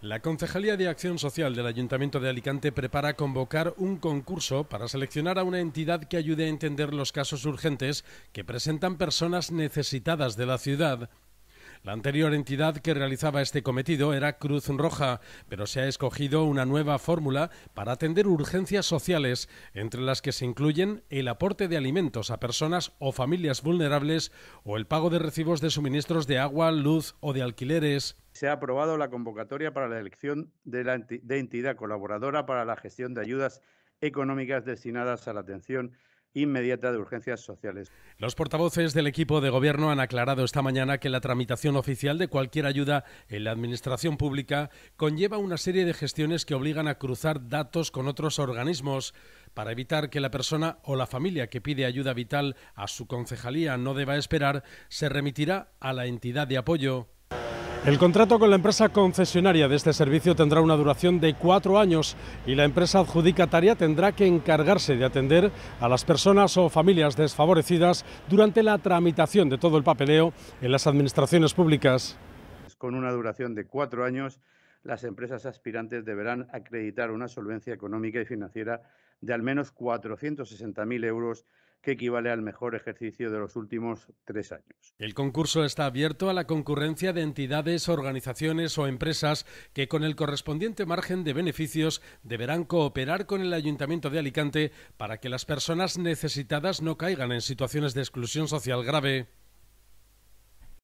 La Concejalía de Acción Social del Ayuntamiento de Alicante prepara convocar un concurso para seleccionar a una entidad que ayude a entender los casos urgentes que presentan personas necesitadas de la ciudad. La anterior entidad que realizaba este cometido era Cruz Roja, pero se ha escogido una nueva fórmula para atender urgencias sociales, entre las que se incluyen el aporte de alimentos a personas o familias vulnerables o el pago de recibos de suministros de agua, luz o de alquileres se ha aprobado la convocatoria para la elección de, la entidad colaboradora para la gestión de ayudas económicas destinadas a la atención inmediata de urgencias sociales. Los portavoces del equipo de gobierno han aclarado esta mañana que la tramitación oficial de cualquier ayuda en la administración pública conlleva una serie de gestiones que obligan a cruzar datos con otros organismos para evitar que la persona o la familia que pide ayuda vital a su concejalía no deba esperar, se remitirá a la entidad de apoyo. El contrato con la empresa concesionaria de este servicio tendrá una duración de cuatro años y la empresa adjudicataria tendrá que encargarse de atender a las personas o familias desfavorecidas durante la tramitación de todo el papeleo en las administraciones públicas. Con una duración de cuatro años, las empresas aspirantes deberán acreditar una solvencia económica y financiera de al menos 460.000 euros que equivale al mejor ejercicio de los últimos tres años. El concurso está abierto a la concurrencia de entidades, organizaciones o empresas que con el correspondiente margen de beneficios deberán cooperar con el Ayuntamiento de Alicante para que las personas necesitadas no caigan en situaciones de exclusión social grave.